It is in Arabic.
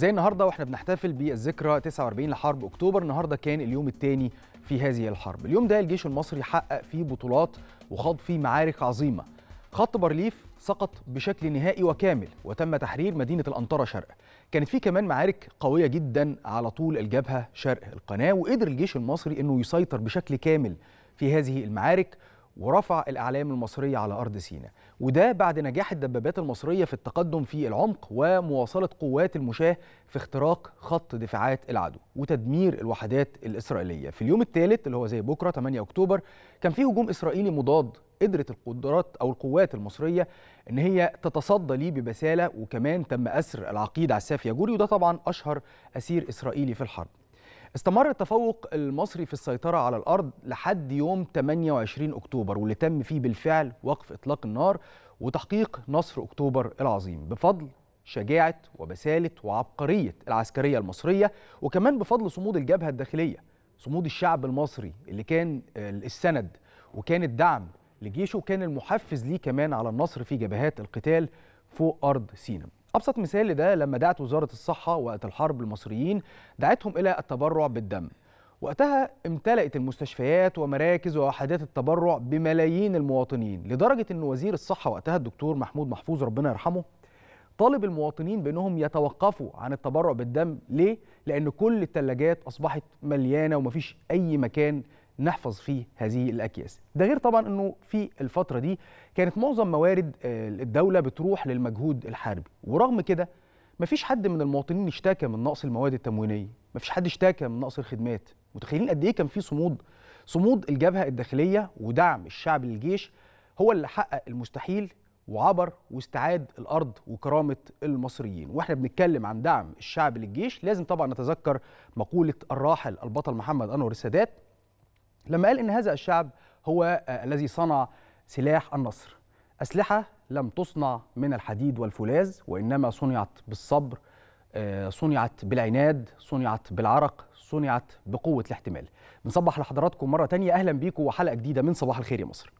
زي النهارده واحنا بنحتفل بالذكرى 49 لحرب اكتوبر النهارده كان اليوم الثاني في هذه الحرب اليوم ده الجيش المصري حقق فيه بطولات وخاض فيه معارك عظيمه خط بارليف سقط بشكل نهائي وكامل وتم تحرير مدينه الانطره شرق كانت في كمان معارك قويه جدا على طول الجبهه شرق القناه وقدر الجيش المصري انه يسيطر بشكل كامل في هذه المعارك ورفع الأعلام المصرية على أرض سيناء وده بعد نجاح الدبابات المصرية في التقدم في العمق ومواصلة قوات المشاة في اختراق خط دفاعات العدو وتدمير الوحدات الإسرائيلية في اليوم الثالث اللي هو زي بكرة 8 أكتوبر كان في هجوم إسرائيلي مضاد قدرت القدرات أو القوات المصرية إن هي تتصدى ليه ببسالة وكمان تم أسر العقيد عساف ياجوري وده طبعا أشهر أسير إسرائيلي في الحرب استمر التفوق المصري في السيطرة على الأرض لحد يوم 28 أكتوبر واللي تم فيه بالفعل وقف إطلاق النار وتحقيق نصر أكتوبر العظيم بفضل شجاعة وبسالة وعبقرية العسكرية المصرية وكمان بفضل صمود الجبهة الداخلية صمود الشعب المصري اللي كان آه، السند وكان الدعم لجيشه وكان المحفز ليه كمان على النصر في جبهات القتال فوق أرض سيناء أبسط مثال لده لما دعت وزارة الصحة وقت الحرب المصريين دعتهم إلى التبرع بالدم وقتها امتلأت المستشفيات ومراكز ووحدات التبرع بملايين المواطنين لدرجة أن وزير الصحة وقتها الدكتور محمود محفوظ ربنا يرحمه طالب المواطنين بأنهم يتوقفوا عن التبرع بالدم ليه؟ لأن كل الثلاجات أصبحت مليانة ومفيش أي مكان نحفظ فيه هذه الاكياس ده غير طبعا انه في الفتره دي كانت معظم موارد آه، الدوله بتروح للمجهود الحربي ورغم كده مفيش حد من المواطنين اشتكى من نقص المواد التموينيه مفيش حد اشتكى من نقص الخدمات متخيلين قد ايه كان في صمود صمود الجبهه الداخليه ودعم الشعب للجيش هو اللي حقق المستحيل وعبر واستعاد الارض وكرامه المصريين واحنا بنتكلم عن دعم الشعب للجيش لازم طبعا نتذكر مقوله الراحل البطل محمد انور السادات لما قال إن هذا الشعب هو آه، الذي صنع سلاح النصر أسلحة لم تصنع من الحديد والفولاذ وإنما صنعت بالصبر آه، صنعت بالعناد صنعت بالعرق صنعت بقوة الاحتمال بنصبح لحضراتكم مرة تانية أهلا بيكم وحلقة جديدة من صباح الخير يا مصر